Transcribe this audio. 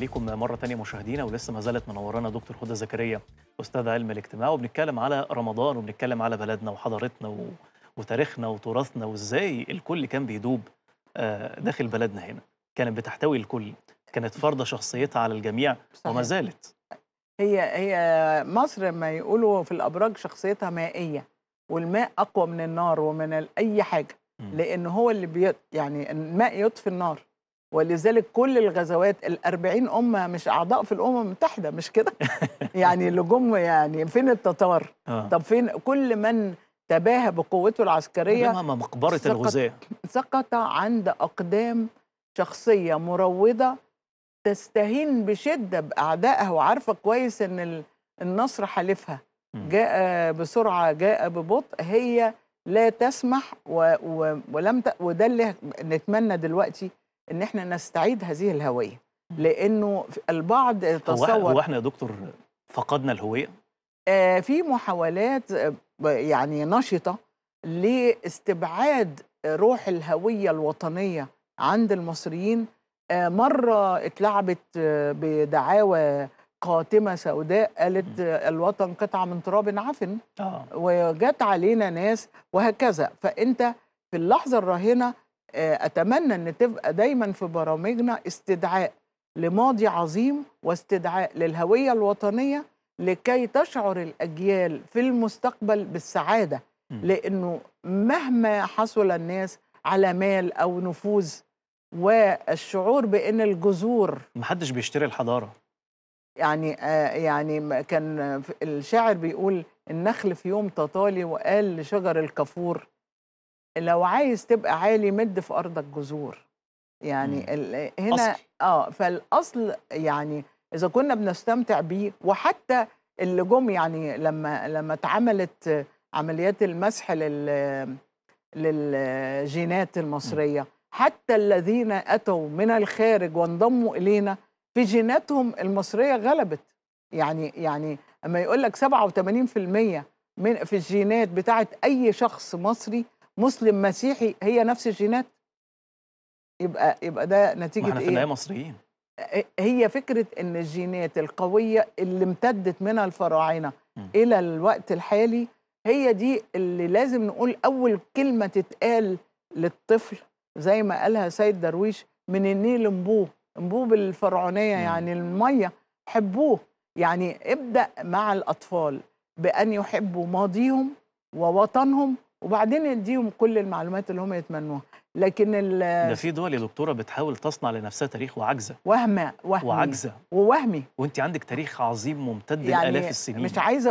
ليكم مرة تانية مشاهدينا ولسه ما زالت منورانا دكتور هدى زكريا أستاذ علم الاجتماع وبنتكلم على رمضان وبنتكلم على بلدنا وحضارتنا و... وتاريخنا وتراثنا وإزاي الكل كان بيدوب آه، داخل بلدنا هنا كانت بتحتوي الكل كانت فارضة شخصيتها على الجميع صحيح. وما زالت هي هي مصر ما يقولوا في الأبراج شخصيتها مائية والماء أقوى من النار ومن أي حاجة لأن هو اللي بي يعني الماء يطفي النار ولذلك كل الغزوات الأربعين أمة مش أعضاء في الأمم المتحدة مش كده يعني اللي جم يعني فين التتار آه. طب فين كل من تباهى بقوته العسكرية أمام مقبرة الغزاة سقط عند أقدام شخصية مروضة تستهين بشدة بأعدائها وعارفة كويس أن النصر حلفها جاء بسرعة جاء ببطء هي لا تسمح و... و... ولم ت... وده اللي نتمنى دلوقتي ان احنا نستعيد هذه الهويه لانه البعض تصور هو احنا يا دكتور فقدنا الهويه آه في محاولات آه، يعني نشطه لاستبعاد روح الهويه الوطنيه عند المصريين آه مره اتلعبت آه، بدعاوى قاتمه سوداء قالت آه، الوطن قطعه من تراب عفن آه. وجت علينا ناس وهكذا فانت في اللحظه الراهنه آه، اتمنى ان تبقى دايما في برامجنا استدعاء لماضي عظيم واستدعاء للهويه الوطنيه لكي تشعر الاجيال في المستقبل بالسعاده لانه مهما حصل الناس على مال او نفوذ والشعور بان الجذور محدش بيشتري الحضاره يعني آه يعني كان الشاعر بيقول النخل في يوم تطالي وقال لشجر الكافور لو عايز تبقى عالي مد في ارضك جذور يعني إمم. هنا أصل. اه فالاصل يعني اذا كنا بنستمتع بيه وحتى اللي جم يعني لما لما اتعملت عمليات المسح لل للجينات إمم. المصريه حتى الذين اتوا من الخارج وانضموا الينا في جيناتهم المصريه غلبت يعني يعني اما يقول لك 87% من في الجينات بتاعه اي شخص مصري مسلم مسيحي هي نفس الجينات يبقى يبقى ده نتيجه احنا ايه؟ احنا في إيه؟ مصريين إيه، هي فكره ان الجينات القويه اللي امتدت من الفراعنه الى الوقت الحالي هي دي اللي لازم نقول اول كلمه تتقال للطفل زي ما قالها سيد درويش من النيل انبوه انبوه بالفرعونيه يعني الميه حبوه يعني ابدا مع الاطفال بان يحبوا ماضيهم ووطنهم وبعدين يديهم كل المعلومات اللي هم يتمنوها لكن ال ده في دول يا دكتوره بتحاول تصنع لنفسها تاريخ وعجزه وهمه وهمي وعجزه ووهمي وانت عندك تاريخ عظيم ممتد يعني لالاف السنين مش عايزه